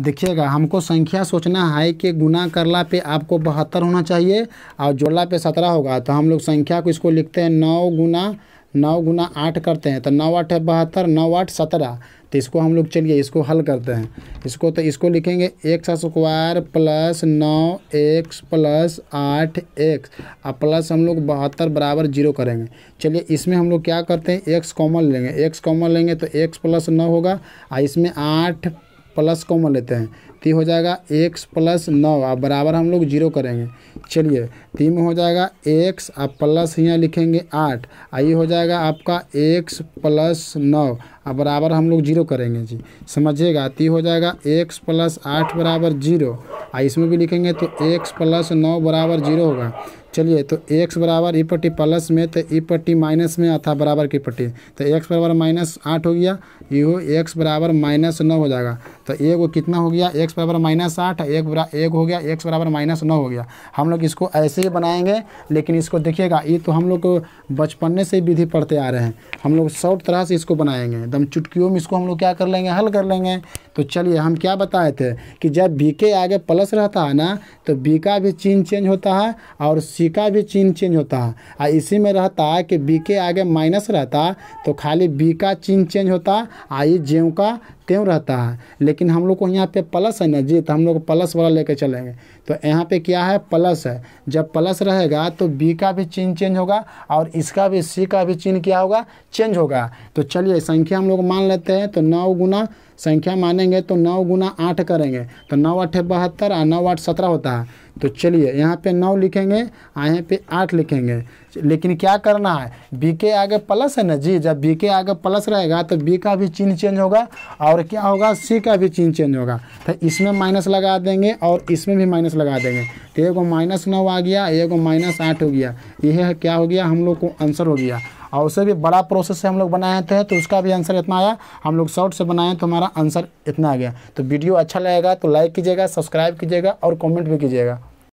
देखिएगा हमको संख्या सोचना है कि गुना करला पे आपको बहत्तर होना चाहिए और जोड़ला पे सत्रह होगा तो हम लोग संख्या को इसको लिखते हैं नौ गुना नौ गुना आठ करते हैं तो नौ आठ है बहत्तर नौ आठ सत्रह तो इसको हम लोग चलिए इसको हल करते हैं इसको तो इसको लिखेंगे एक्स स्क्वायर प्लस नौ एक्स प्लस आठ एक्स और प्लस हम लोग बहत्तर बराबर जीरो करेंगे चलिए इसमें हम लोग क्या करते हैं एक्स कॉमन लेंगे एक्स कॉमन लेंगे तो एक्स प्लस नौ होगा और इसमें आठ प्लस कॉमन लेते हैं तीन हो जाएगा एक्स प्लस नौ अब बराबर हम लोग जीरो करेंगे चलिए तीन में हो जाएगा एक्स और प्लस यहाँ लिखेंगे आठ आई ये हो जाएगा आपका एक्स प्लस नौ अब बराबर हम लोग जीरो करेंगे जी समझिएगा ती हो जाएगा एक्स प्लस आठ बराबर जीरो आ इसमें भी लिखेंगे तो एक्स प्लस नौ बराबर जीरो होगा चलिए तो एक्स बराबर ई पट्टी प्लस में तो ई पट्टी माइनस में अथा बराबर की पट्टी तो एक्स बराबर माइनस आठ हो गया यू एक्स बराबर माइनस नौ हो जाएगा तो एक वो कितना हो गया एक्स बराबर माइनस आठ एक बरा एक हो गया एक्स बराबर माइनस नौ हो गया हम लोग इसको ऐसे ही बनाएंगे लेकिन इसको देखिएगा ये तो हम लोग बचपने से विधि पढ़ते आ रहे हैं हम लोग सौ तरह से इसको बनाएंगे एकदम चुटकियों में इसको हम लोग क्या कर लेंगे हल कर लेंगे तो चलिए हम क्या बताए थे कि जब बी के आगे प्लस रहता है ना तो बी का भी चिन्ह चेंज होता है और सी बी का भी चिन्ह चेंज होता है और इसी में रहता है कि बी के आगे माइनस रहता तो खाली बी का चिन्ह चेंज होता आई ये जेव का क्यों रहता है लेकिन हम लोग को यहाँ पे प्लस है ना जी तो हम लोग प्लस वाला लेके चलेंगे तो यहाँ पे क्या है प्लस है जब प्लस रहेगा तो बी का भी चिन्ह चेंज होगा और इसका भी सी का भी चिन्ह क्या होगा चेंज होगा तो चलिए संख्या हम लोग मान लेते हैं तो नौ गुना संख्या मानेंगे तो नौ गुना आठ करेंगे तो नौ आठ बहत्तर और नौ आठ सत्रह होता है तो चलिए यहाँ पे नौ लिखेंगे और यहाँ पे आठ लिखेंगे लेकिन क्या करना है बी के आगे प्लस है ना जी जब बी के आगे प्लस रहेगा तो बी का भी चिन्ह चेंज होगा और क्या होगा सी का भी चिन्ह चेंज होगा तो इसमें माइनस लगा देंगे और इसमें भी माइनस लगा देंगे तो एगो माइनस नौ आ गया एगो माइनस आठ हो गया यह क्या हो गया हम लोग को आंसर हो गया और उसे भी बड़ा प्रोसेस से हम लोग बनाए थे तो उसका भी आंसर इतना आया हम लोग शॉर्ट से बनाए तो हमारा आंसर इतना आ गया तो वीडियो अच्छा लगेगा तो लाइक कीजिएगा सब्सक्राइब कीजिएगा और कमेंट भी कीजिएगा